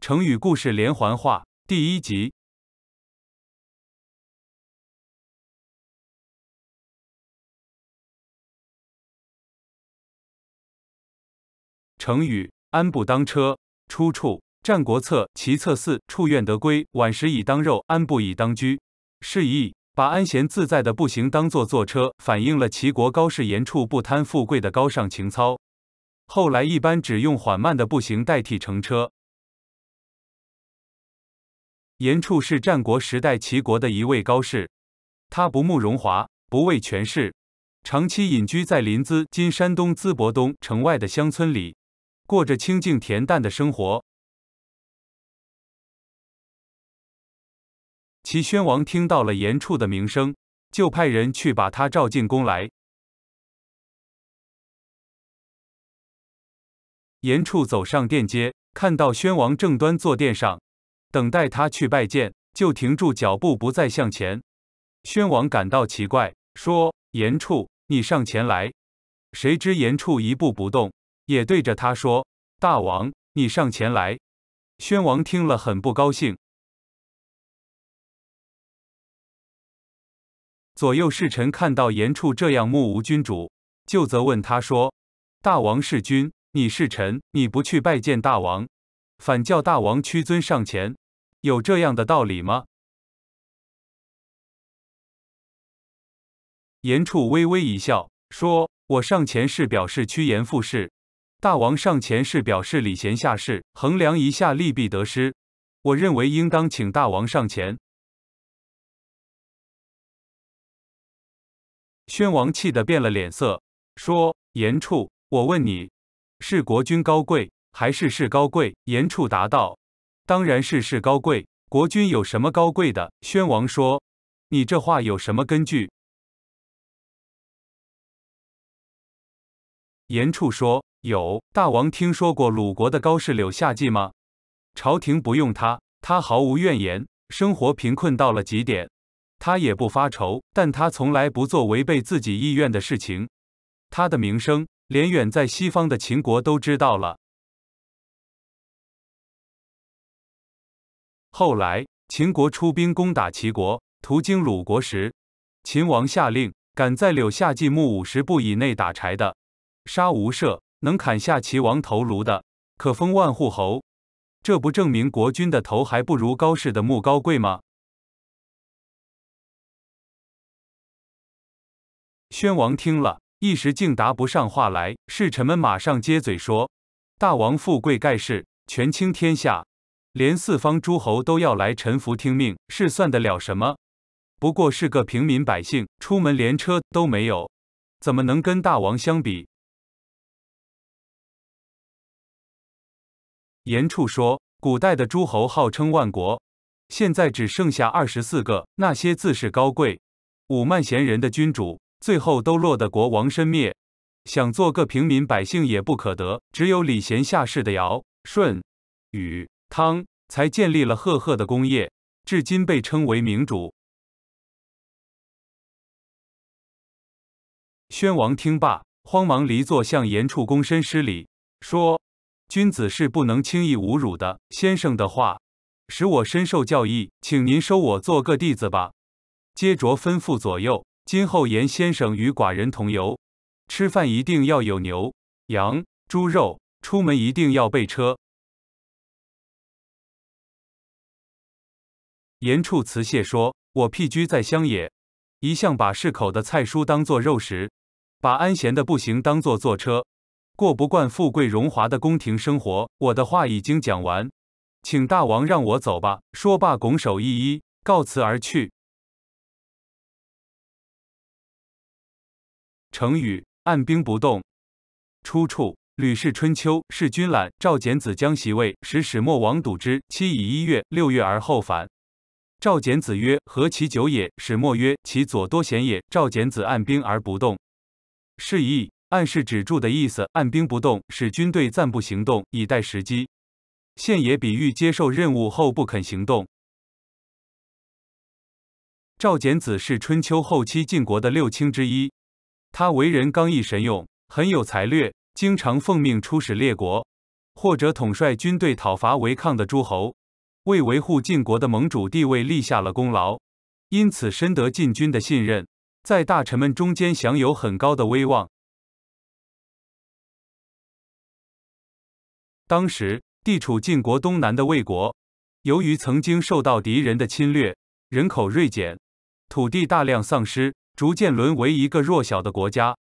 成语故事连环画第一集。成语“安步当车”出处《战国策·齐策四》：“处愿得归，晚食以当肉，安步以当车。”释义：把安闲自在的步行当做坐车，反映了齐国高士严处不贪富贵的高尚情操。后来一般只用缓慢的步行代替乘车。严处是战国时代齐国的一位高士，他不慕荣华，不畏权势，长期隐居在临淄（今山东淄博东城外）的乡村里，过着清静恬淡的生活。齐宣王听到了严处的名声，就派人去把他召进宫来。严处走上殿阶，看到宣王正端坐殿上。等待他去拜见，就停住脚步，不再向前。宣王感到奇怪，说：“严处，你上前来。”谁知严处一步不动，也对着他说：“大王，你上前来。”宣王听了很不高兴。左右侍臣看到严处这样目无君主，就责问他说：“大王是君，你是臣，你不去拜见大王。”反叫大王屈尊上前，有这样的道理吗？严处微微一笑，说：“我上前是表示屈炎附势，大王上前是表示礼贤下士，衡量一下利弊得失。我认为应当请大王上前。”宣王气得变了脸色，说：“严处，我问你，是国君高贵？”还是事高贵？严处答道：“当然是事高贵。国君有什么高贵的？”宣王说：“你这话有什么根据？”严处说：“有。大王听说过鲁国的高士柳下季吗？朝廷不用他，他毫无怨言，生活贫困到了极点，他也不发愁。但他从来不做违背自己意愿的事情。他的名声，连远在西方的秦国都知道了。”后来，秦国出兵攻打齐国，途经鲁国时，秦王下令：敢在柳下季墓五十步以内打柴的，杀无赦；能砍下齐王头颅的，可封万户侯。这不证明国君的头还不如高氏的木高贵吗？宣王听了一时竟答不上话来，侍臣们马上接嘴说：“大王富贵盖世，权倾天下。”连四方诸侯都要来臣服听命，是算得了什么？不过是个平民百姓，出门连车都没有，怎么能跟大王相比？严处说：“古代的诸侯号称万国，现在只剩下二十四个。那些自恃高贵、武慢贤人的君主，最后都落得国亡身灭。想做个平民百姓也不可得，只有礼贤下士的尧、舜、禹。”汤才建立了赫赫的功业，至今被称为明主。宣王听罢，慌忙离座，向严处躬身施礼，说：“君子是不能轻易侮辱的。先生的话，使我深受教益，请您收我做个弟子吧。”接着吩咐左右：“今后严先生与寡人同游，吃饭一定要有牛、羊、猪肉；出门一定要备车。”严处辞谢说：“我僻居在乡野，一向把市口的菜蔬当做肉食，把安闲的步行当做坐车，过不惯富贵荣华的宫廷生活。我的话已经讲完，请大王让我走吧。”说罢，拱手一揖，告辞而去。成语“按兵不动”，出处《吕氏春秋》。是君览赵简子将席位，使始末王笃之，期以一月，六月而后返。赵简子曰：“何其久也？”始墨曰：“其左多贤也。”赵简子按兵而不动，是意暗示止住的意思，按兵不动，使军队暂不行动，以待时机。现也比喻接受任务后不肯行动。赵简子是春秋后期晋国的六卿之一，他为人刚毅神勇，很有才略，经常奉命出使列国，或者统帅军队讨伐违抗的诸侯。为维护晋国的盟主地位立下了功劳，因此深得晋军的信任，在大臣们中间享有很高的威望。当时地处晋国东南的魏国，由于曾经受到敌人的侵略，人口锐减，土地大量丧失，逐渐沦为一个弱小的国家。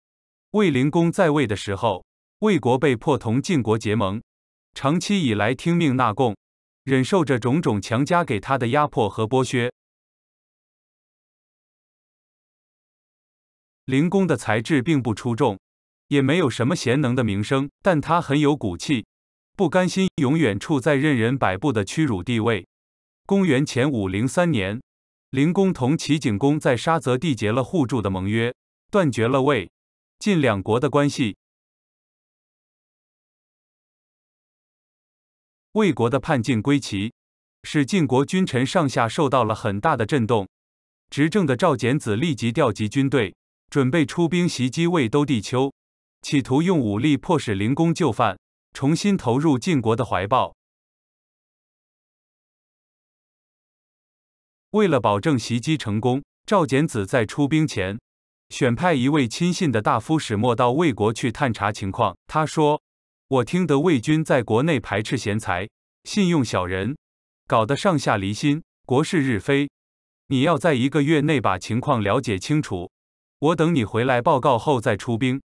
魏灵公在位的时候，魏国被迫同晋国结盟，长期以来听命纳贡。忍受着种种强加给他的压迫和剥削。灵公的才智并不出众，也没有什么贤能的名声，但他很有骨气，不甘心永远处在任人摆布的屈辱地位。公元前五零三年，灵公同齐景公在沙泽缔结了互助的盟约，断绝了魏、晋两国的关系。魏国的叛晋归齐，使晋国君臣上下受到了很大的震动。执政的赵简子立即调集军队，准备出兵袭击魏都地丘，企图用武力迫使灵公就范，重新投入晋国的怀抱。为了保证袭击成功，赵简子在出兵前，选派一位亲信的大夫史墨到魏国去探查情况。他说。我听得魏军在国内排斥贤才，信用小人，搞得上下离心，国是日非。你要在一个月内把情况了解清楚，我等你回来报告后再出兵。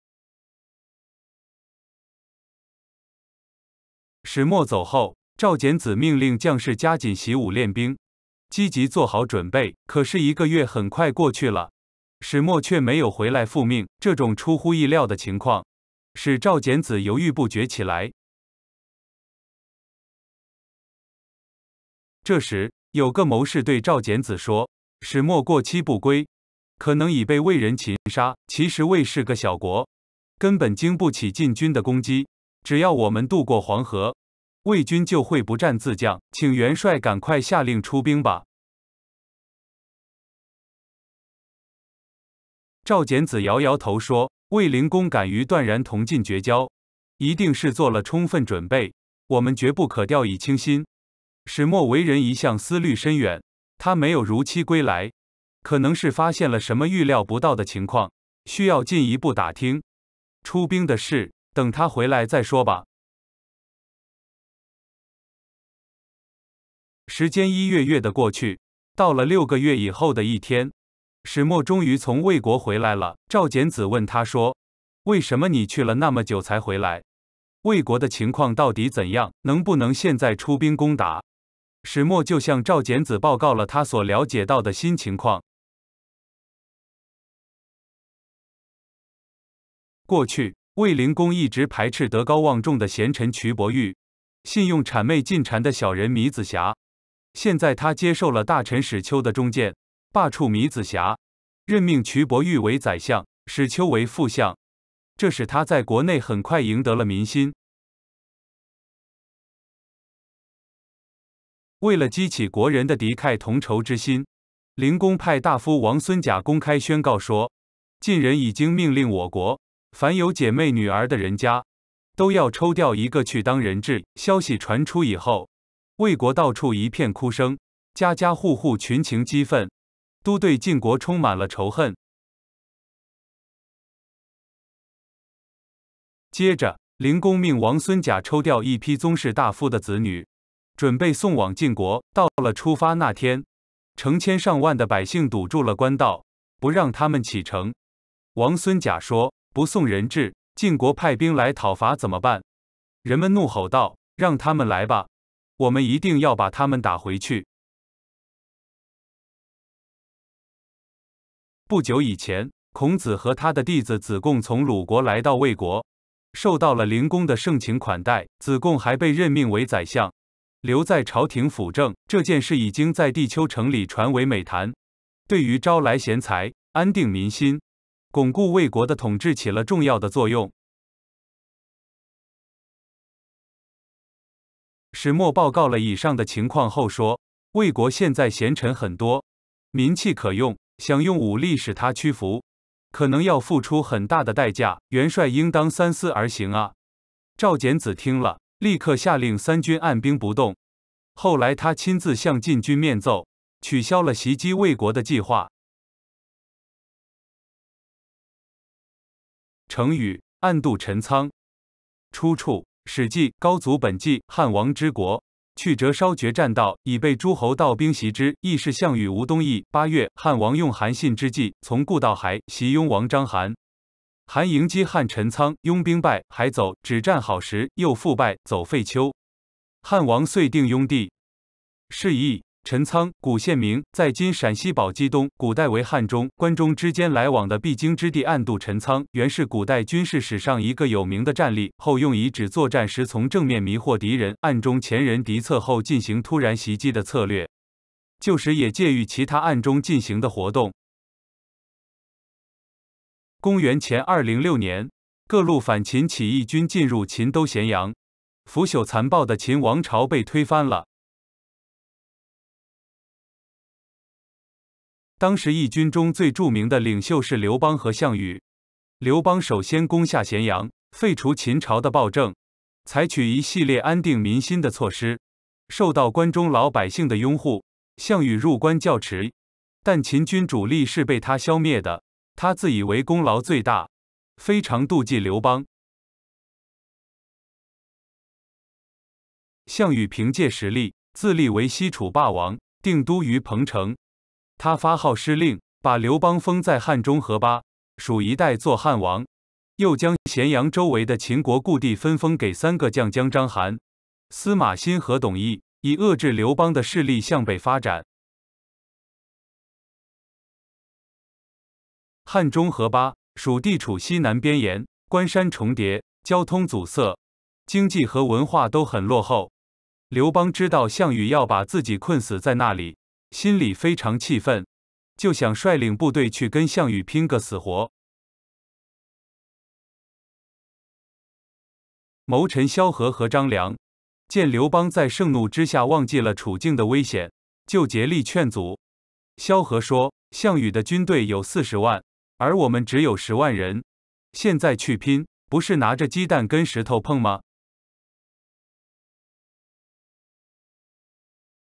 始墨走后，赵简子命令将士加紧习武练兵，积极做好准备。可是一个月很快过去了，始墨却没有回来复命。这种出乎意料的情况。使赵简子犹豫不决起来。这时，有个谋士对赵简子说：“始末过期不归，可能已被魏人擒杀。其实魏是个小国，根本经不起晋军的攻击。只要我们渡过黄河，魏军就会不战自降。请元帅赶快下令出兵吧。”赵简子摇摇头说。卫灵公敢于断然同晋绝交，一定是做了充分准备。我们绝不可掉以轻心。始墨为人一向思虑深远，他没有如期归来，可能是发现了什么预料不到的情况，需要进一步打听。出兵的事，等他回来再说吧。时间一月月的过去，到了六个月以后的一天。始墨终于从魏国回来了。赵简子问他说：“为什么你去了那么久才回来？魏国的情况到底怎样？能不能现在出兵攻打？”始墨就向赵简子报告了他所了解到的新情况。过去，魏灵公一直排斥德高望重的贤臣瞿伯玉，信用谄媚进谗的小人糜子瑕。现在，他接受了大臣史丘的忠谏。罢黜米子瑕，任命瞿伯玉为宰相，史丘为副相，这使他在国内很快赢得了民心。为了激起国人的敌忾同仇之心，灵公派大夫王孙贾公开宣告说：“晋人已经命令我国，凡有姐妹女儿的人家，都要抽调一个去当人质。”消息传出以后，魏国到处一片哭声，家家户户群情激愤。都对晋国充满了仇恨。接着，灵公命王孙贾抽调一批宗室大夫的子女，准备送往晋国。到了出发那天，成千上万的百姓堵住了官道，不让他们启程。王孙贾说：“不送人质，晋国派兵来讨伐怎么办？”人们怒吼道：“让他们来吧，我们一定要把他们打回去！”不久以前，孔子和他的弟子子贡从鲁国来到魏国，受到了灵公的盛情款待。子贡还被任命为宰相，留在朝廷辅政。这件事已经在地丘城里传为美谈，对于招来贤才、安定民心、巩固魏国的统治起了重要的作用。石墨报告了以上的情况后说：“魏国现在贤臣很多，民气可用。”想用武力使他屈服，可能要付出很大的代价。元帅应当三思而行啊！赵简子听了，立刻下令三军按兵不动。后来，他亲自向晋军面奏，取消了袭击魏国的计划。成语“暗度陈仓”，出处《史记·高祖本纪》。汉王之国。去折烧绝栈道，已被诸侯盗兵袭之。亦是项羽无东意。八月，汉王用韩信之计，从故道还，袭雍王章邯。韩迎击汉陈仓，拥兵败，还走，只战好时，又复败，走废丘。汉王遂定雍地，是役。陈仓古县名，在今陕西宝鸡东。古代为汉中、关中之间来往的必经之地。暗渡陈仓原是古代军事史上一个有名的战例，后用以指作战时从正面迷惑敌人，暗中前人敌侧后进行突然袭击的策略。旧时也借喻其他暗中进行的活动。公元前二零六年，各路反秦起义军进入秦都咸阳，腐朽残暴的秦王朝被推翻了。当时义军中最著名的领袖是刘邦和项羽。刘邦首先攻下咸阳，废除秦朝的暴政，采取一系列安定民心的措施，受到关中老百姓的拥护。项羽入关较迟，但秦军主力是被他消灭的，他自以为功劳最大，非常妒忌刘邦。项羽凭借实力自立为西楚霸王，定都于彭城。他发号施令，把刘邦封在汉中和巴蜀一带做汉王，又将咸阳周围的秦国故地分封给三个将将张邯、司马欣和董翳，以遏制刘邦的势力向北发展。汉中和巴蜀地处西南边沿，关山重叠，交通阻塞，经济和文化都很落后。刘邦知道项羽要把自己困死在那里。心里非常气愤，就想率领部队去跟项羽拼个死活。谋臣萧何和张良见刘邦在盛怒之下忘记了处境的危险，就竭力劝阻。萧何说：“项羽的军队有四十万，而我们只有十万人，现在去拼，不是拿着鸡蛋跟石头碰吗？”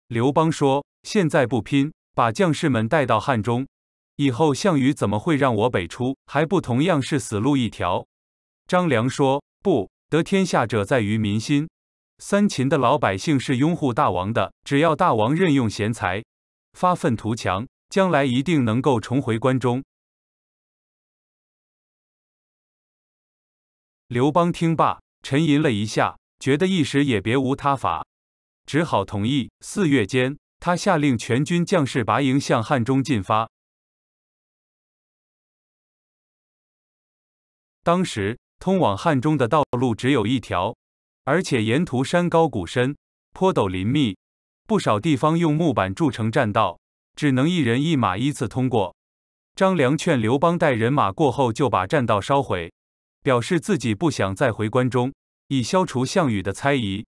刘邦说。现在不拼，把将士们带到汉中，以后项羽怎么会让我北出？还不同样是死路一条。张良说：“不得天下者在于民心，三秦的老百姓是拥护大王的，只要大王任用贤才，发愤图强，将来一定能够重回关中。”刘邦听罢，沉吟了一下，觉得一时也别无他法，只好同意。四月间。他下令全军将士拔营向汉中进发。当时通往汉中的道路只有一条，而且沿途山高谷深、坡陡林密，不少地方用木板筑成栈道，只能一人一马依次通过。张良劝刘邦带人马过后就把栈道烧毁，表示自己不想再回关中，以消除项羽的猜疑。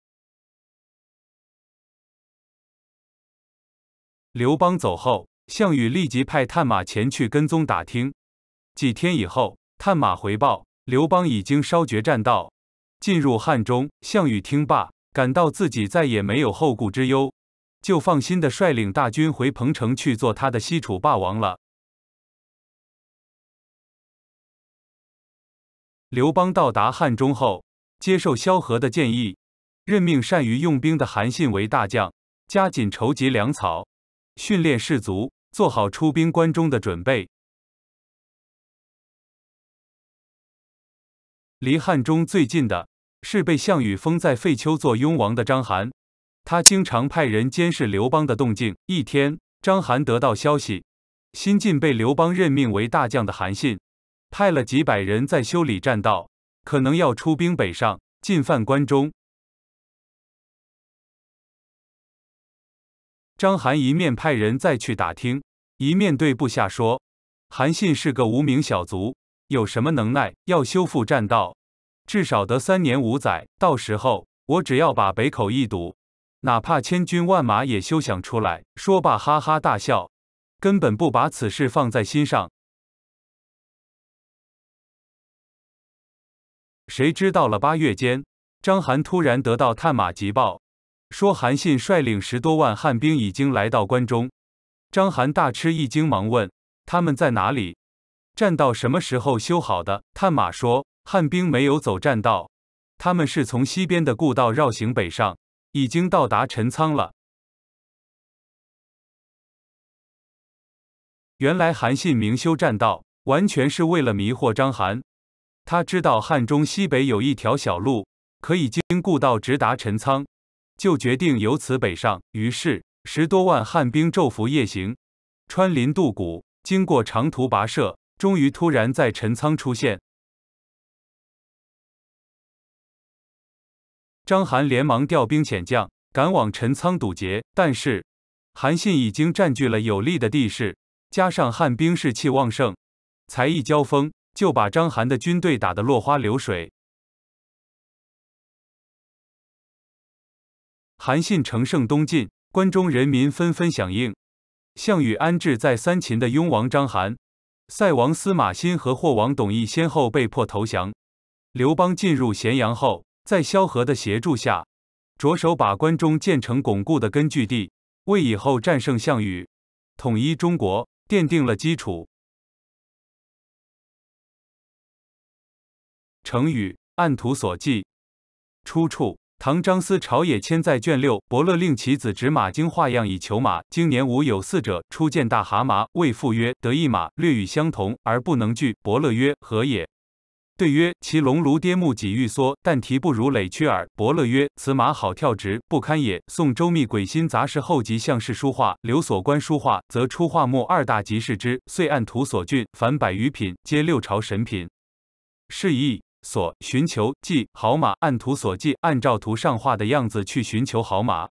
刘邦走后，项羽立即派探马前去跟踪打听。几天以后，探马回报，刘邦已经烧绝栈道，进入汉中。项羽听罢，感到自己再也没有后顾之忧，就放心的率领大军回彭城去做他的西楚霸王了。刘邦到达汉中后，接受萧何的建议，任命善于用兵的韩信为大将，加紧筹集粮草。训练士卒，做好出兵关中的准备。离汉中最近的是被项羽封在废丘做雍王的章邯，他经常派人监视刘邦的动静。一天，章邯得到消息，新晋被刘邦任命为大将的韩信，派了几百人在修理栈道，可能要出兵北上，进犯关中。张邯一面派人再去打听，一面对部下说：“韩信是个无名小卒，有什么能耐？要修复栈道，至少得三年五载。到时候，我只要把北口一堵，哪怕千军万马也休想出来。”说罢，哈哈大笑，根本不把此事放在心上。谁知到了八月间，张邯突然得到探马急报。说：“韩信率领十多万汉兵已经来到关中。”张邯大吃一惊，忙问：“他们在哪里？栈道什么时候修好的？”探马说：“汉兵没有走栈道，他们是从西边的故道绕行北上，已经到达陈仓了。”原来韩信明修栈道，完全是为了迷惑张邯。他知道汉中西北有一条小路，可以经故道直达陈仓。就决定由此北上，于是十多万汉兵昼伏夜行，穿林渡谷，经过长途跋涉，终于突然在陈仓出现。章邯连忙调兵遣将，赶往陈仓堵截，但是韩信已经占据了有利的地势，加上汉兵士气旺盛，才一交锋，就把章邯的军队打得落花流水。韩信乘胜东进，关中人民纷纷响应。项羽安置在三秦的雍王章邯、塞王司马欣和霍王董翳先后被迫投降。刘邦进入咸阳后，在萧何的协助下，着手把关中建成巩固的根据地，为以后战胜项羽、统一中国奠定了基础。成语“按图索骥”，出处。唐张思朝野千载卷六，伯乐令其子执马经画样以求马。今年吾有四者，初见大蛤蟆，未父曰得一马，略与相同，而不能拒。伯乐曰何也？对曰其龙如跌木，戟欲缩，但蹄不如累屈耳。伯乐曰此马好跳直，不堪也。宋周密《鬼心杂事后集向氏书画，刘所观书画，则出画末二大集是之，遂按图所郡凡百余品，皆六朝神品，是以。所寻求即好马，按图所记，按照图上画的样子去寻求好马，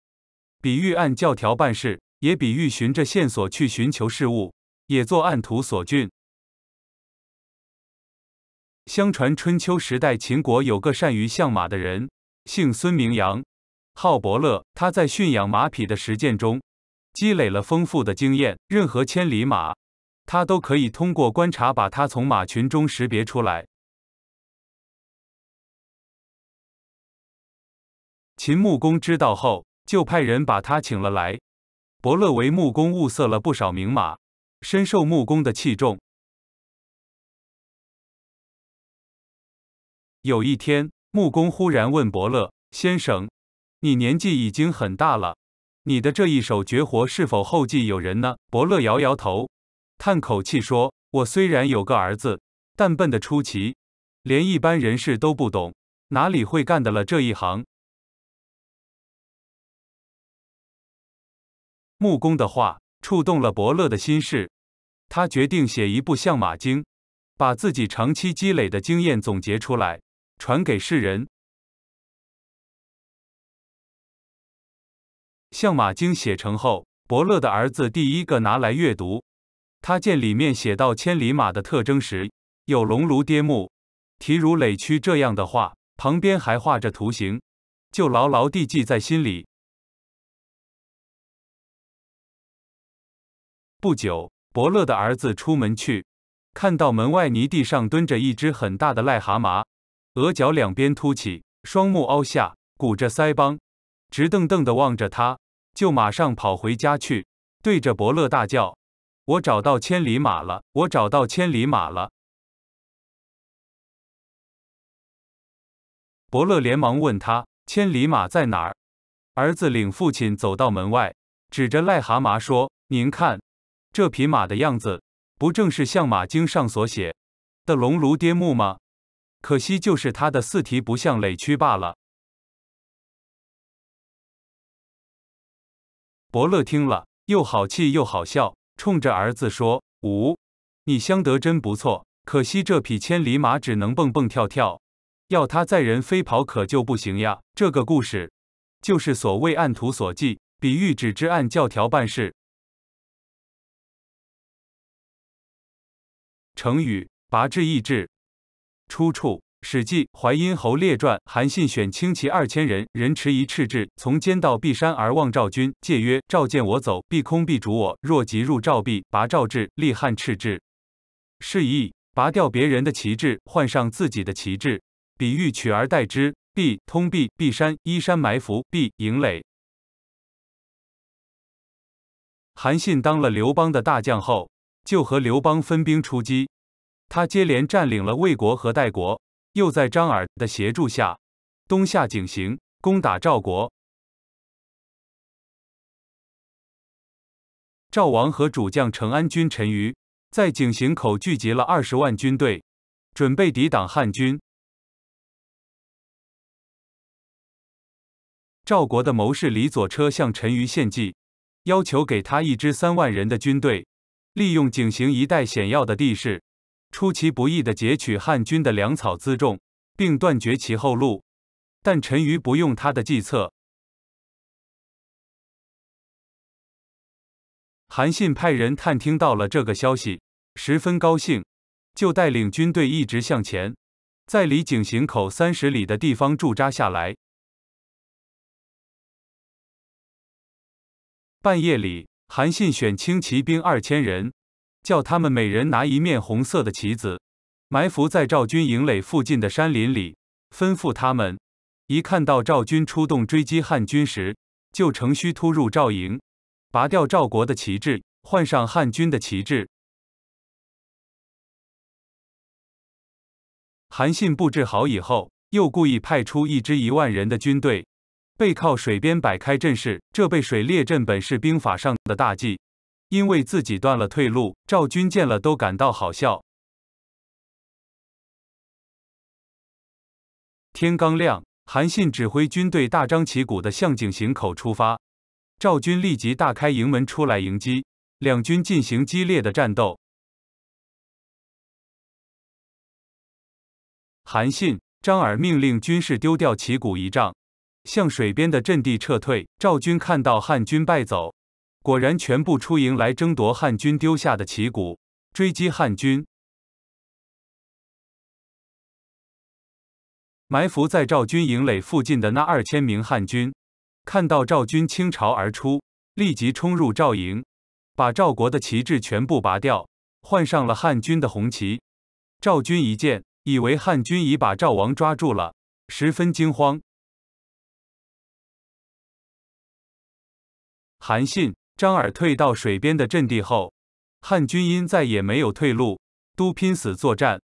比喻按教条办事，也比喻循着线索去寻求事物，也作按图索骥。相传春秋时代，秦国有个善于相马的人，姓孙名扬，号伯乐。他在驯养马匹的实践中，积累了丰富的经验。任何千里马，他都可以通过观察把它从马群中识别出来。秦穆公知道后，就派人把他请了来。伯乐为穆公物色了不少名马，深受穆公的器重。有一天，穆公忽然问伯乐：“先生，你年纪已经很大了，你的这一手绝活是否后继有人呢？”伯乐摇摇头，叹口气说：“我虽然有个儿子，但笨得出奇，连一般人事都不懂，哪里会干得了这一行？”木工的话触动了伯乐的心事，他决定写一部《相马经》，把自己长期积累的经验总结出来，传给世人。《相马经》写成后，伯乐的儿子第一个拿来阅读。他见里面写到千里马的特征时，有“龙颅跌目，蹄如累屈”这样的话，旁边还画着图形，就牢牢地记在心里。不久，伯乐的儿子出门去，看到门外泥地上蹲着一只很大的癞蛤蟆，额角两边凸起，双目凹下，鼓着腮帮，直瞪瞪地望着他，就马上跑回家去，对着伯乐大叫：“我找到千里马了！我找到千里马了！”伯乐连忙问他：“千里马在哪儿？”儿子领父亲走到门外，指着癞蛤蟆说：“您看。”这匹马的样子，不正是《相马经》上所写的“龙颅跌目”吗？可惜就是它的四蹄不像累曲罢了。伯乐听了，又好气又好笑，冲着儿子说：“五，你相得真不错，可惜这匹千里马只能蹦蹦跳跳，要它载人飞跑可就不行呀。”这个故事，就是所谓“按图索骥”，比喻只知按教条办事。成语“拔智易帜”，出处《史记·淮阴侯列传》。韩信选轻骑二千人，人持一赤帜，从间道必山而望赵军。借曰：“赵见我走，必空必逐我；若即入赵壁，拔赵帜，立汉赤帜。”示意拔掉别人的旗帜，换上自己的旗帜，比喻取而代之。必通“壁，必山依山埋伏，必营垒。韩信当了刘邦的大将后。就和刘邦分兵出击，他接连占领了魏国和代国，又在张耳的协助下东下井陉，攻打赵国。赵王和主将成安君陈余在井陉口聚集了二十万军队，准备抵挡汉军。赵国的谋士李左车向陈余献计，要求给他一支三万人的军队。利用井陉一带险要的地势，出其不意地截取汉军的粮草辎重，并断绝其后路。但陈馀不用他的计策。韩信派人探听到了这个消息，十分高兴，就带领军队一直向前，在离井陉口三十里的地方驻扎下来。半夜里。韩信选轻骑兵二千人，叫他们每人拿一面红色的旗子，埋伏在赵军营垒附近的山林里。吩咐他们，一看到赵军出动追击汉军时，就乘虚突入赵营，拔掉赵国的旗帜，换上汉军的旗帜。韩信布置好以后，又故意派出一支一万人的军队。背靠水边摆开阵势，这背水列阵本是兵法上的大忌，因为自己断了退路。赵军见了都感到好笑。天刚亮，韩信指挥军队大张旗鼓的向井陉口出发，赵军立即大开营门出来迎击，两军进行激烈的战斗。韩信、张耳命令军士丢掉旗鼓一仗。向水边的阵地撤退。赵军看到汉军败走，果然全部出营来争夺汉军丢下的旗鼓，追击汉军。埋伏在赵军营垒附近的那二千名汉军，看到赵军倾巢而出，立即冲入赵营，把赵国的旗帜全部拔掉，换上了汉军的红旗。赵军一见，以为汉军已把赵王抓住了，十分惊慌。韩信、张耳退到水边的阵地后，汉军因再也没有退路，都拼死作战。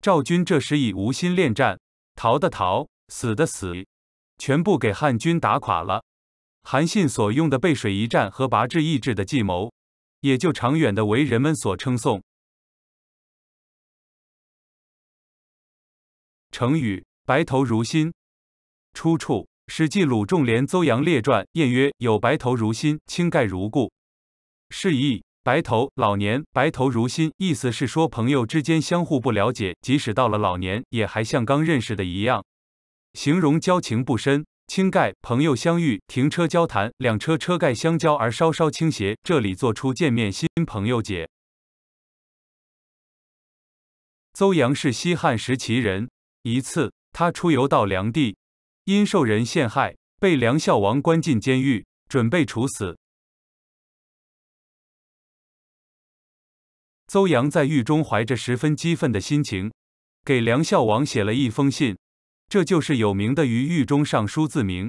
赵军这时已无心恋战，逃的逃，死的死，全部给汉军打垮了。韩信所用的背水一战和拔智易帜的计谋，也就长远的为人们所称颂。成语“白头如新”，出处。《史记·鲁仲连邹阳列传》谚曰：“有白头如新，青盖如故。”释义：白头，老年；白头如新，意思是说朋友之间相互不了解，即使到了老年，也还像刚认识的一样，形容交情不深。青盖，朋友相遇，停车交谈，两车车盖相交而稍稍倾斜。这里做出见面新朋友解。邹阳是西汉时期人。一次，他出游到梁地。因受人陷害，被梁孝王关进监狱，准备处死。邹阳在狱中怀着十分激愤的心情，给梁孝王写了一封信，这就是有名的《于狱中上书自明》。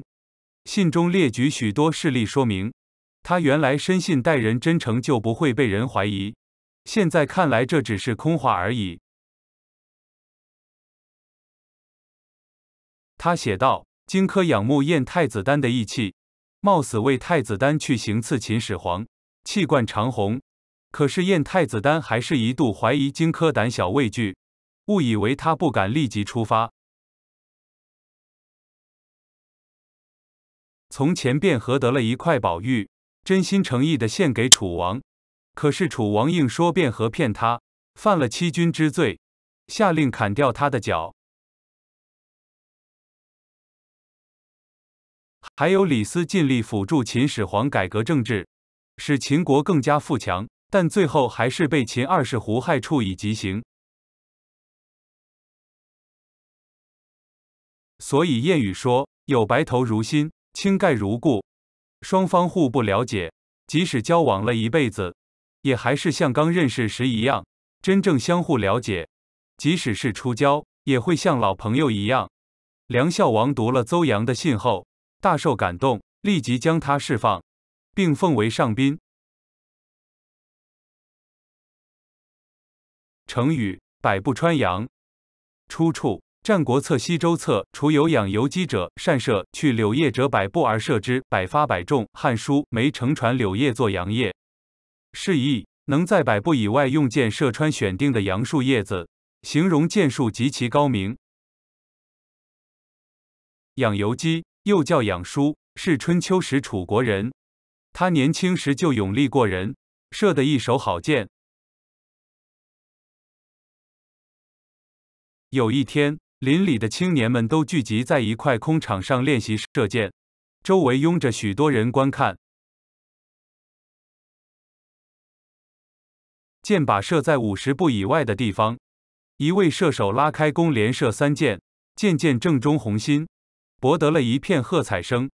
信中列举许多事例，说明他原来深信待人真诚就不会被人怀疑，现在看来这只是空话而已。他写道。荆轲仰慕燕太子丹的义气，冒死为太子丹去行刺秦始皇，气贯长虹。可是燕太子丹还是一度怀疑荆轲胆小畏惧，误以为他不敢立即出发。从前卞和得了一块宝玉，真心诚意的献给楚王，可是楚王硬说卞和骗他，犯了欺君之罪，下令砍掉他的脚。还有李斯尽力辅助秦始皇改革政治，使秦国更加富强，但最后还是被秦二世胡亥处以极刑。所以谚语说：“有白头如新，清盖如故。”双方互不了解，即使交往了一辈子，也还是像刚认识时一样；真正相互了解，即使是初交，也会像老朋友一样。梁孝王读了邹阳的信后。大受感动，立即将他释放，并奉为上宾。成语“百步穿杨”，出处《战国策·西周策》：“楚有养由基者，善射，去柳叶者百步而射之，百发百中。”《汉书》：“梅乘传，柳叶作杨叶。”释义：能在百步以外用箭射穿选定的杨树叶子，形容箭术极其高明。养由基。又叫养叔，是春秋时楚国人。他年轻时就勇力过人，射得一手好箭。有一天，邻里的青年们都聚集在一块空场上练习射箭，周围拥着许多人观看。箭靶射在五十步以外的地方，一位射手拉开弓，连射三箭，箭箭正中红心。博得了一片喝彩声。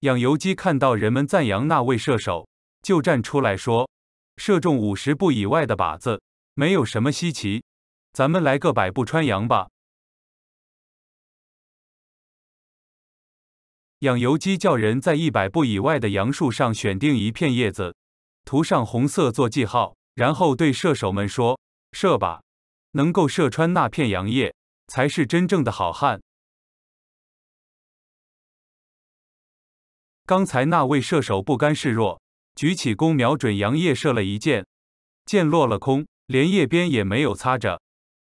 养由基看到人们赞扬那位射手，就站出来说：“射中五十步以外的靶子没有什么稀奇，咱们来个百步穿杨吧。”养由基叫人在一百步以外的杨树上选定一片叶子，涂上红色做记号，然后对射手们说：“射吧。”能够射穿那片杨叶，才是真正的好汉。刚才那位射手不甘示弱，举起弓瞄准杨叶射了一箭，箭落了空，连叶边也没有擦着。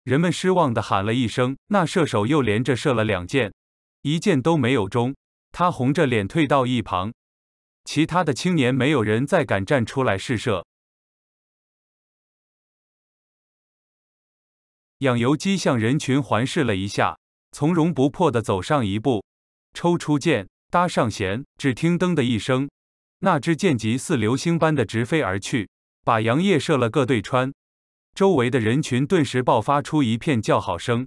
人们失望地喊了一声。那射手又连着射了两箭，一箭都没有中。他红着脸退到一旁。其他的青年没有人再敢站出来试射。养由基向人群环视了一下，从容不迫地走上一步，抽出剑，搭上弦。只听“噔”的一声，那支箭即似流星般的直飞而去，把杨业射了个对穿。周围的人群顿时爆发出一片叫好声。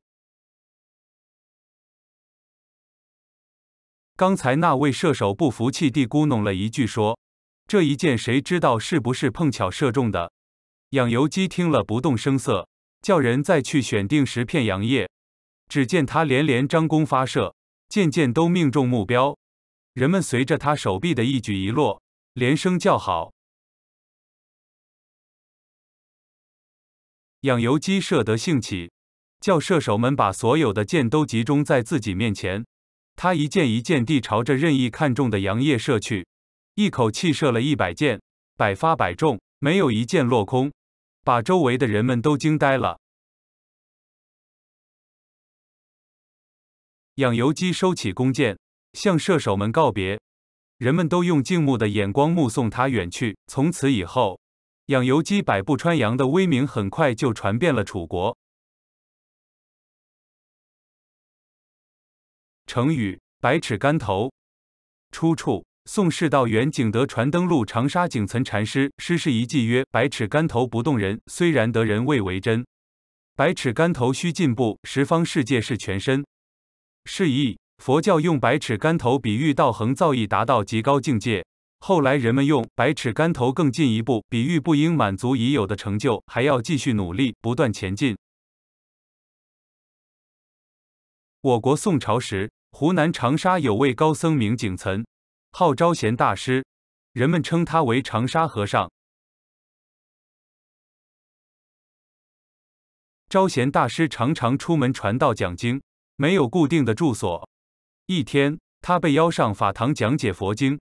刚才那位射手不服气地咕哝了一句，说：“这一箭谁知道是不是碰巧射中的？”养由基听了，不动声色。叫人再去选定十片杨叶，只见他连连张弓发射，箭箭都命中目标。人们随着他手臂的一举一落，连声叫好。养由基射得兴起，叫射手们把所有的箭都集中在自己面前，他一箭一箭地朝着任意看中的杨叶射去，一口气射了一百箭，百发百中，没有一箭落空。把周围的人们都惊呆了。养由基收起弓箭，向射手们告别，人们都用敬慕的眼光目送他远去。从此以后，养由基百步穿杨的威名很快就传遍了楚国。成语“百尺竿头”，出处。宋世道元景德传登录长沙景岑禅师诗是一记曰：“百尺竿头不动人，虽然得人未为真。百尺竿头须进步，十方世界是全身。”释义：佛教用百尺竿头比喻道行造诣达到极高境界。后来人们用百尺竿头更进一步比喻不应满足已有的成就，还要继续努力，不断前进。我国宋朝时，湖南长沙有位高僧名景岑。号招贤大师，人们称他为长沙和尚。招贤大师常常出门传道讲经，没有固定的住所。一天，他被邀上法堂讲解佛经，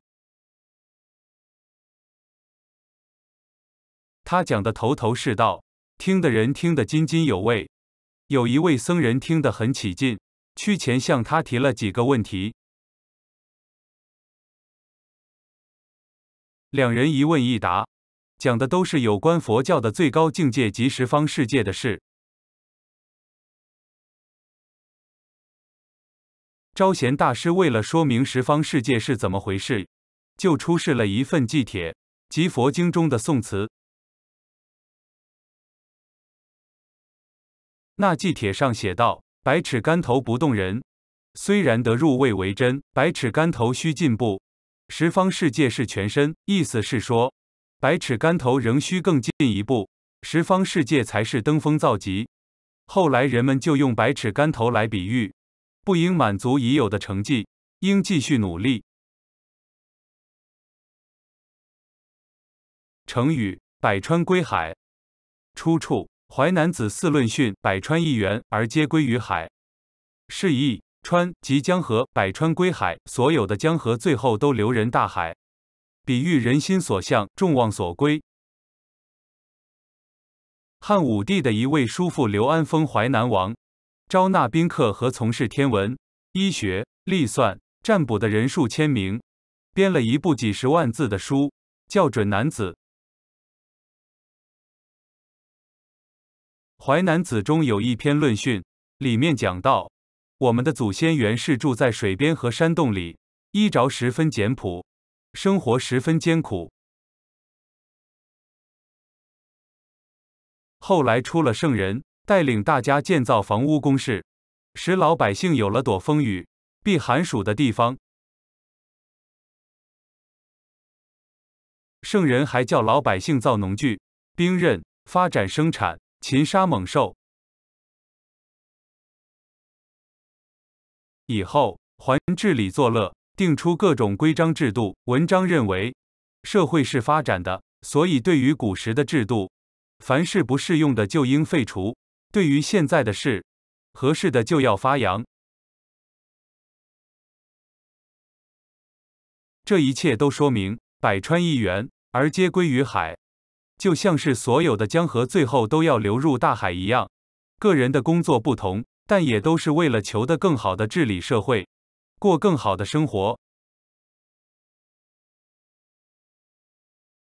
他讲的头头是道，听的人听得津津有味。有一位僧人听得很起劲，屈前向他提了几个问题。两人一问一答，讲的都是有关佛教的最高境界及十方世界的事。招贤大师为了说明十方世界是怎么回事，就出示了一份祭帖，即佛经中的宋词。那祭帖上写道：“百尺竿头不动人，虽然得入味为真；百尺竿头须进步。”十方世界是全身，意思是说，百尺竿头仍需更进一步，十方世界才是登峰造极。后来人们就用“百尺竿头”来比喻，不应满足已有的成绩，应继续努力。成语“百川归海”，出处《淮南子·四论训》：“百川一源而皆归于海。”释义。川即江河，百川归海，所有的江河最后都流人大海，比喻人心所向，众望所归。汉武帝的一位叔父刘安封淮南王，招纳宾客和从事天文、医学、历算、占卜的人数千名，编了一部几十万字的书，叫《准男子》。《淮南子》中有一篇《论训》，里面讲到。我们的祖先原是住在水边和山洞里，衣着十分简朴，生活十分艰苦。后来出了圣人，带领大家建造房屋、工事，使老百姓有了躲风雨、避寒暑的地方。圣人还教老百姓造农具、兵刃，发展生产，擒杀猛兽。以后还治理作乐，定出各种规章制度。文章认为，社会是发展的，所以对于古时的制度，凡是不适用的就应废除；对于现在的事，合适的就要发扬。这一切都说明，百川一源而皆归于海，就像是所有的江河最后都要流入大海一样。个人的工作不同。但也都是为了求得更好的治理社会，过更好的生活。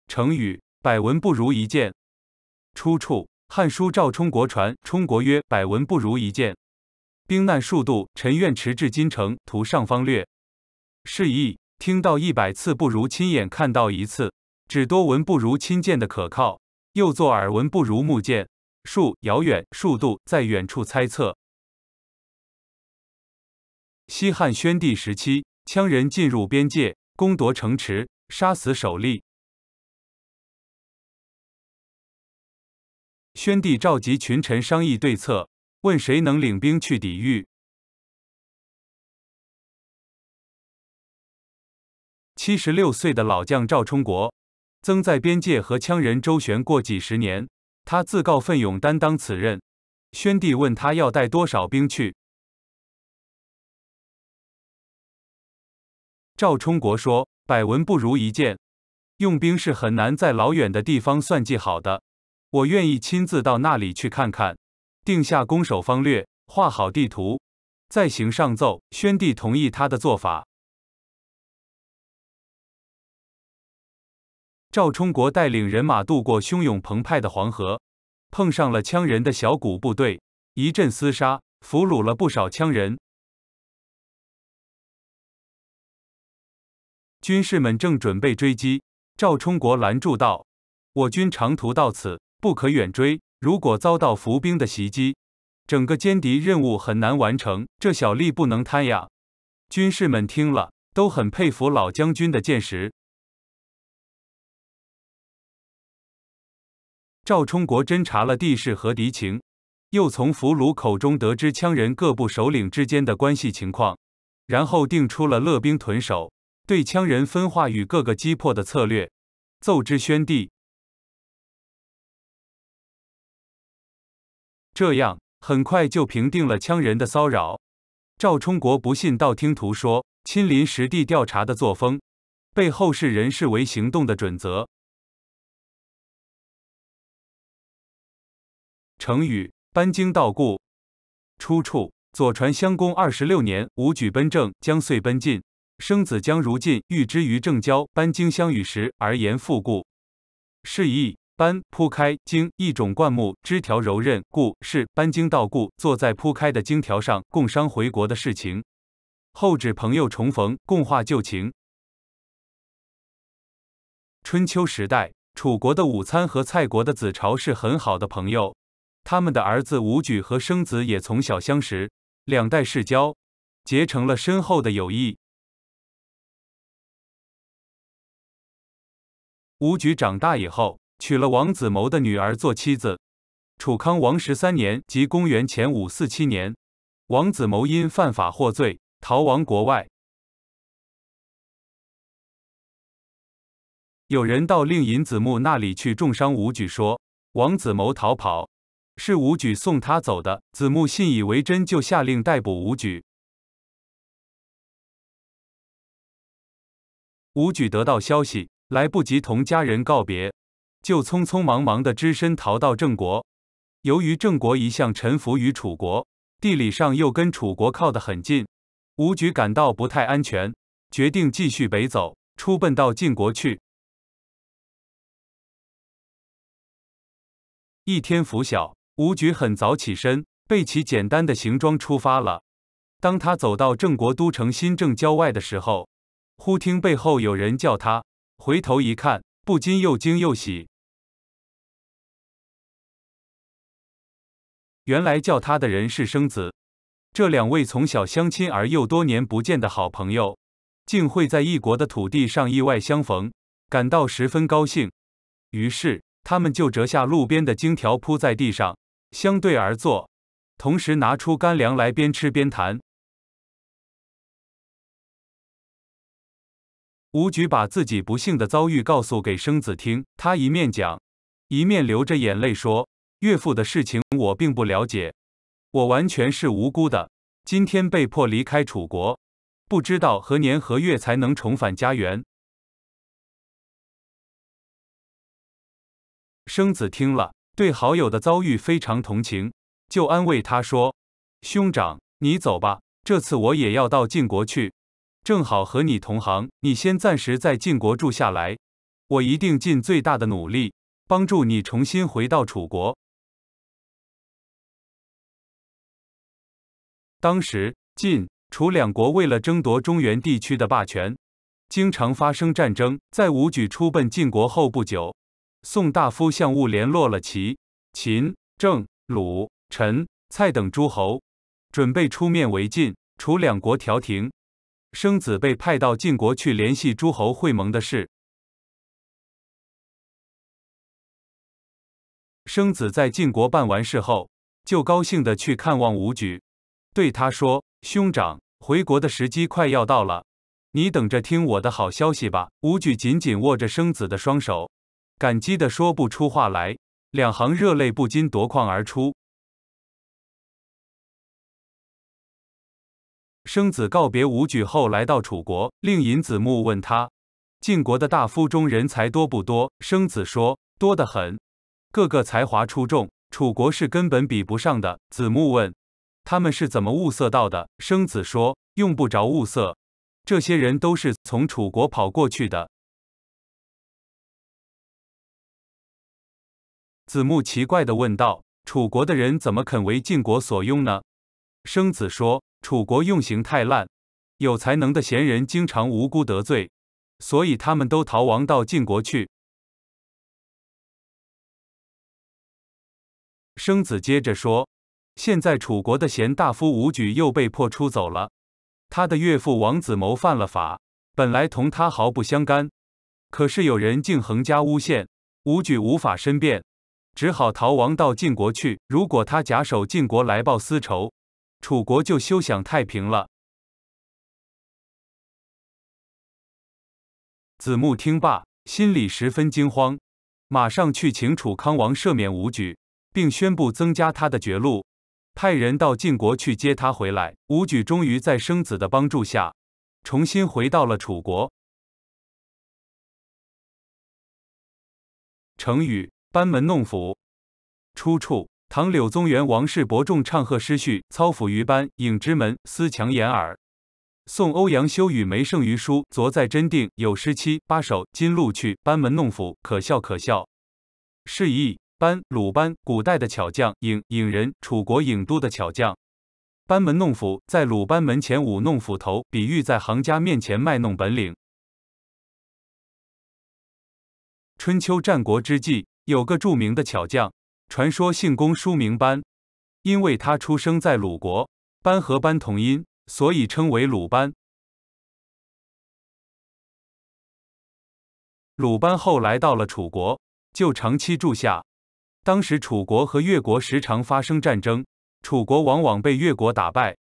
成语“百闻不如一见”，出处《汉书·赵充国传》：“充国曰：‘百闻不如一见。’兵难数度，臣愿驰至金城，图上方略。”示意听到一百次不如亲眼看到一次，指多闻不如亲见的可靠。又作耳闻不如目见。数遥远数度，在远处猜测。西汉宣帝时期，羌人进入边界，攻夺城池，杀死首吏。宣帝召集群臣商议对策，问谁能领兵去抵御。七十六岁的老将赵充国，曾在边界和羌人周旋过几十年，他自告奋勇担当此任。宣帝问他要带多少兵去。赵充国说：“百闻不如一见，用兵是很难在老远的地方算计好的。我愿意亲自到那里去看看，定下攻守方略，画好地图，再行上奏。”宣帝同意他的做法。赵充国带领人马渡过汹涌澎湃的黄河，碰上了羌人的小股部队，一阵厮杀，俘虏了不少羌人。军士们正准备追击，赵充国拦住道：“我军长途到此，不可远追。如果遭到伏兵的袭击，整个歼敌任务很难完成。这小利不能贪呀！”军士们听了，都很佩服老将军的见识。赵充国侦察了地势和敌情，又从俘虏口中得知羌人各部首领之间的关系情况，然后定出了乐兵屯守。对羌人分化与各个击破的策略，奏之宣帝。这样很快就平定了羌人的骚扰。赵充国不信道听途说，亲临实地调查的作风，被后世人视为行动的准则。成语“搬经道故”，出处《左传》襄公二十六年：“武举奔政，将遂奔晋。”生子将如晋，欲之于正交。般经相与时而言复故。是以般铺开，经一种灌木，枝条柔韧，故是搬经道故。坐在铺开的荆条上，共商回国的事情。后指朋友重逢，共话旧情。春秋时代，楚国的武参和蔡国的子朝是很好的朋友，他们的儿子武举和生子也从小相识，两代世交，结成了深厚的友谊。吴举长大以后，娶了王子谋的女儿做妻子。楚康王十三年，即公元前五四七年，王子谋因犯法获罪，逃亡国外。有人到令尹子木那里去重伤吴举，说王子谋逃跑，是吴举送他走的。子木信以为真，就下令逮捕吴举。吴举得到消息。来不及同家人告别，就匆匆忙忙的只身逃到郑国。由于郑国一向臣服于楚国，地理上又跟楚国靠得很近，吴举感到不太安全，决定继续北走出奔到晋国去。一天拂晓，吴举很早起身，背起简单的行装出发了。当他走到郑国都城新郑郊外的时候，忽听背后有人叫他。回头一看，不禁又惊又喜。原来叫他的人是生子，这两位从小相亲而又多年不见的好朋友，竟会在异国的土地上意外相逢，感到十分高兴。于是他们就折下路边的荆条铺在地上，相对而坐，同时拿出干粮来边吃边谈。吴局把自己不幸的遭遇告诉给生子听，他一面讲，一面流着眼泪说：“岳父的事情我并不了解，我完全是无辜的。今天被迫离开楚国，不知道何年何月才能重返家园。”生子听了，对好友的遭遇非常同情，就安慰他说：“兄长，你走吧，这次我也要到晋国去。”正好和你同行，你先暂时在晋国住下来，我一定尽最大的努力帮助你重新回到楚国。当时晋楚两国为了争夺中原地区的霸权，经常发生战争。在武举出奔晋国后不久，宋大夫向务联络了齐、秦、郑、鲁、陈、蔡等诸侯，准备出面为晋楚两国调停。生子被派到晋国去联系诸侯会盟的事。生子在晋国办完事后，就高兴的去看望吴举，对他说：“兄长，回国的时机快要到了，你等着听我的好消息吧。”吴举紧紧握着生子的双手，感激的说不出话来，两行热泪不禁夺眶而出。生子告别武举，后来到楚国。令尹子木问他：“晋国的大夫中人才多不多？”生子说：“多得很，个个才华出众，楚国是根本比不上的。”子木问：“他们是怎么物色到的？”生子说：“用不着物色，这些人都是从楚国跑过去的。”子木奇怪地问道：“楚国的人怎么肯为晋国所用呢？”生子说。楚国用刑太滥，有才能的贤人经常无辜得罪，所以他们都逃亡到晋国去。生子接着说，现在楚国的贤大夫伍举又被迫出走了，他的岳父王子谋犯了法，本来同他毫不相干，可是有人竟横加诬陷，伍举无法申辩，只好逃亡到晋国去。如果他假手晋国来报私仇。楚国就休想太平了。子木听罢，心里十分惊慌，马上去请楚康王赦免武举，并宣布增加他的爵禄，派人到晋国去接他回来。武举终于在生子的帮助下，重新回到了楚国。成语“班门弄斧”，出处。唐柳宗元《王氏伯仲唱和诗序》：“操斧于班郢之门，思强掩耳。”宋欧阳修《与梅圣于书》：“昨在真定，有诗七八首，今录去。”“班门弄斧，可笑可笑。”释义：班，鲁班，古代的巧匠；颖颖人，楚国郢都的巧匠。班门弄斧，在鲁班门前舞弄斧头，比喻在行家面前卖弄本领。春秋战国之际，有个著名的巧匠。传说姓公，书名班，因为他出生在鲁国，班和班同音，所以称为鲁班。鲁班后来到了楚国，就长期住下。当时楚国和越国时常发生战争，楚国往往被越国打败。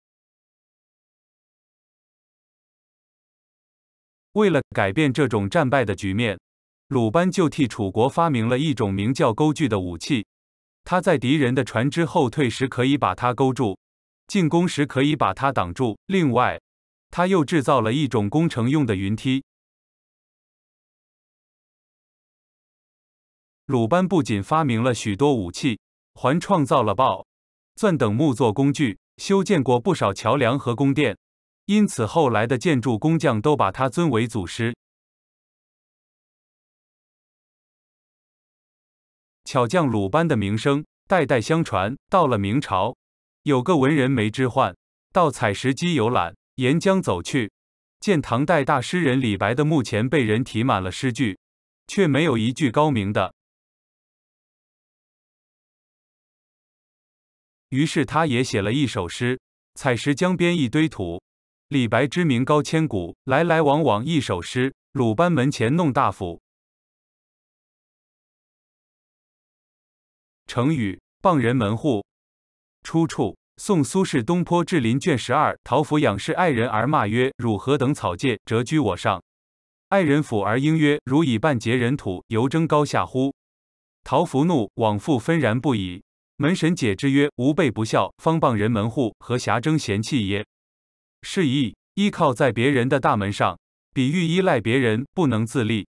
为了改变这种战败的局面，鲁班就替楚国发明了一种名叫钩距的武器。他在敌人的船只后退时可以把它勾住，进攻时可以把它挡住。另外，他又制造了一种工程用的云梯。鲁班不仅发明了许多武器，还创造了刨、钻等木作工具，修建过不少桥梁和宫殿，因此后来的建筑工匠都把他尊为祖师。巧匠鲁班的名声代代相传，到了明朝，有个文人梅之焕到采石矶游览，沿江走去，见唐代大诗人李白的墓前被人题满了诗句，却没有一句高明的。于是他也写了一首诗：“采石江边一堆土，李白之名高千古。来来往往一首诗，鲁班门前弄大斧。”成语“傍人门户”出处：宋苏轼《东坡志林》卷十二。陶符仰视爱人而骂曰：“汝何等草芥，折居我上？”爱人抚而应曰：“汝以半截人土，犹争高下乎？”陶符怒，往复纷然不已。门神解之曰：“吾辈不孝，方傍人门户，何暇争贤弃耶？”是以依靠在别人的大门上，比喻依赖别人，不能自立。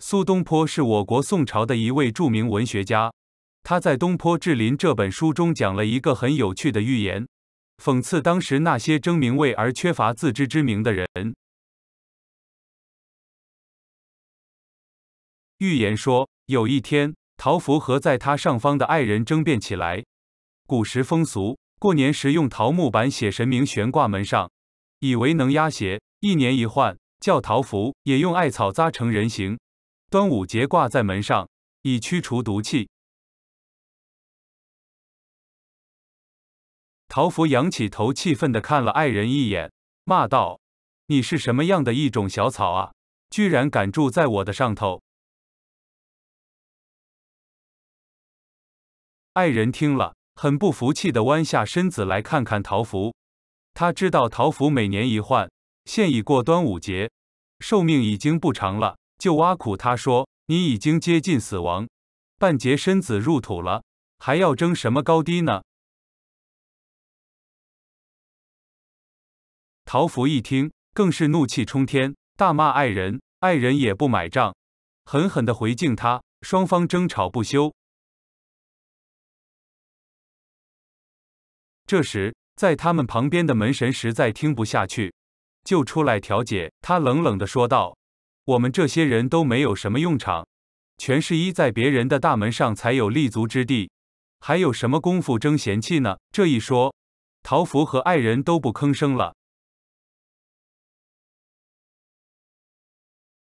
苏东坡是我国宋朝的一位著名文学家，他在《东坡志林》这本书中讲了一个很有趣的寓言，讽刺当时那些争名位而缺乏自知之明的人。寓言说，有一天，桃符和在他上方的爱人争辩起来。古时风俗，过年时用桃木板写神明悬挂门上，以为能压邪，一年一换，叫桃符。也用艾草扎成人形。端午节挂在门上，以驱除毒气。桃符仰起头，气愤的看了爱人一眼，骂道：“你是什么样的一种小草啊，居然敢住在我的上头！”爱人听了，很不服气的弯下身子来看看桃符。他知道桃符每年一换，现已过端午节，寿命已经不长了。就挖苦他说：“你已经接近死亡，半截身子入土了，还要争什么高低呢？”陶福一听，更是怒气冲天，大骂爱人。爱人也不买账，狠狠地回敬他。双方争吵不休。这时，在他们旁边的门神实在听不下去，就出来调解。他冷冷地说道。我们这些人都没有什么用场，全是一在别人的大门上才有立足之地，还有什么功夫争贤气呢？这一说，陶福和爱人都不吭声了。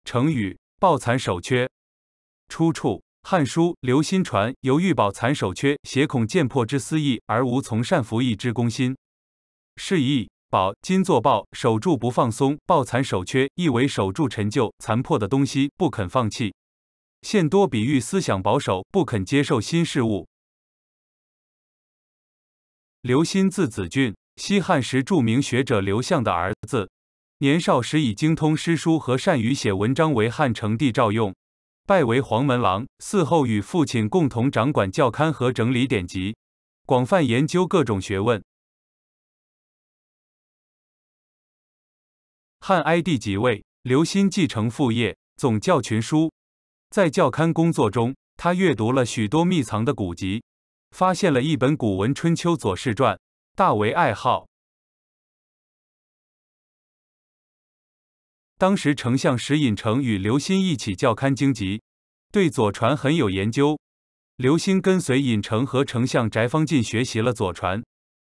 成语“抱残守缺”，出处《汉书·刘歆传》：“犹欲抱残守缺，携恐见破之私意，而无从善服义之公心。”释义。宝金作抱，守住不放松；抱残守缺，意为守住陈旧残破的东西不肯放弃。现多比喻思想保守，不肯接受新事物。刘歆，字子俊，西汉时著名学者刘向的儿子。年少时以精通诗书和善于写文章为汉成帝召用，拜为黄门郎。嗣后与父亲共同掌管校刊和整理典籍，广泛研究各种学问。汉哀帝即位，刘歆继承父业，总教群书。在教刊工作中，他阅读了许多秘藏的古籍，发现了一本古文《春秋左氏传》，大为爱好。当时丞相石隐城与刘歆一起教刊经籍，对左传很有研究。刘歆跟随隐城和丞相翟方进学习了左传，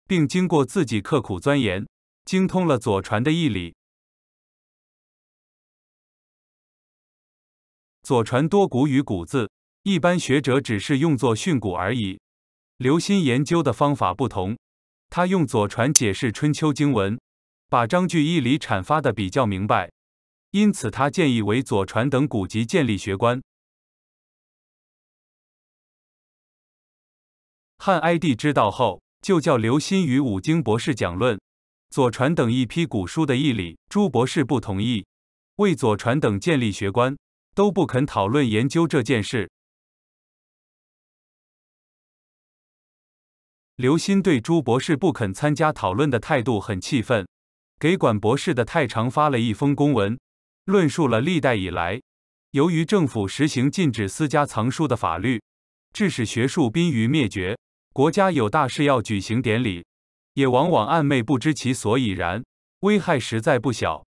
并经过自己刻苦钻研，精通了左传的义理。左传多古语古字，一般学者只是用作训诂而已。刘歆研究的方法不同，他用左传解释春秋经文，把章句义理阐发的比较明白，因此他建议为左传等古籍建立学官。汉哀帝知道后，就叫刘歆与五经博士讲论左传等一批古书的义理，朱博士不同意，为左传等建立学官。都不肯讨论研究这件事。刘鑫对朱博士不肯参加讨论的态度很气愤，给管博士的太常发了一封公文，论述了历代以来，由于政府实行禁止私家藏书的法律，致使学术濒于灭绝。国家有大事要举行典礼，也往往暧昧不知其所以然，危害实在不小。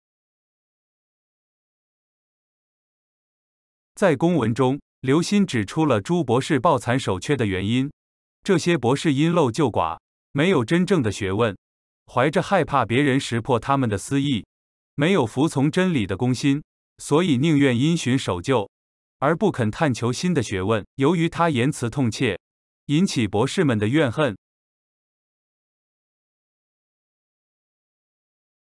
在公文中，刘歆指出了朱博士抱残守缺的原因：这些博士因陋就寡，没有真正的学问，怀着害怕别人识破他们的私意，没有服从真理的公心，所以宁愿因循守旧，而不肯探求新的学问。由于他言辞痛切，引起博士们的怨恨，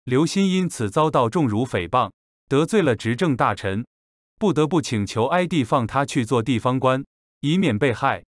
刘鑫因此遭到重辱诽谤，得罪了执政大臣。不得不请求 ID 放他去做地方官，以免被害。